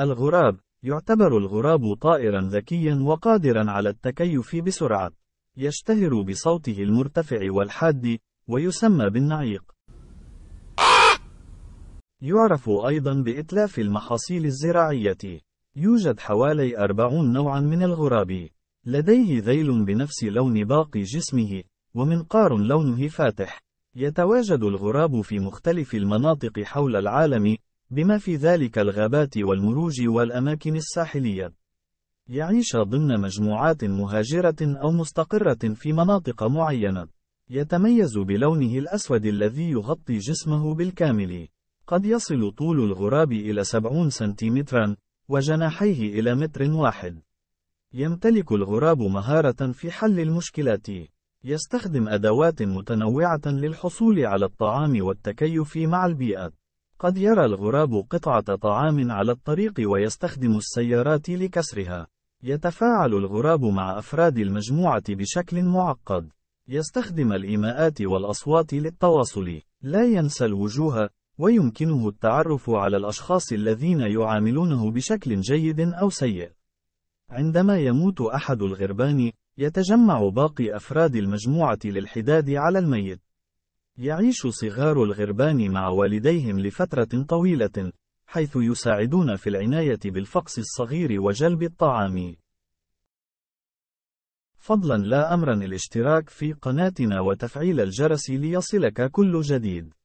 الغراب يعتبر الغراب طائرا ذكيا وقادرا على التكيف بسرعة. يشتهر بصوته المرتفع والحاد، ويسمى بالنعيق. يعرف أيضا بإتلاف المحاصيل الزراعية. يوجد حوالي أربعون نوعا من الغراب. لديه ذيل بنفس لون باقي جسمه، ومنقار لونه فاتح. يتواجد الغراب في مختلف المناطق حول العالم، بما في ذلك الغابات والمروج والأماكن الساحلية. يعيش ضمن مجموعات مهاجرة أو مستقرة في مناطق معينة. يتميز بلونه الأسود الذي يغطي جسمه بالكامل. قد يصل طول الغراب إلى 70 سنتيمترا، وجناحيه إلى متر واحد. يمتلك الغراب مهارة في حل المشكلات. يستخدم أدوات متنوعة للحصول على الطعام والتكيف مع البيئة. قد يرى الغراب قطعة طعام على الطريق ويستخدم السيارات لكسرها. يتفاعل الغراب مع أفراد المجموعة بشكل معقد. يستخدم الإيماءات والأصوات للتواصل. لا ينسى الوجوه، ويمكنه التعرف على الأشخاص الذين يعاملونه بشكل جيد أو سيء. عندما يموت أحد الغربان، يتجمع باقي أفراد المجموعة للحداد على الميت. يعيش صغار الغربان مع والديهم لفترة طويلة، حيث يساعدون في العناية بالفقس الصغير وجلب الطعام. فضلا لا أمرا الاشتراك في قناتنا وتفعيل الجرس ليصلك كل جديد.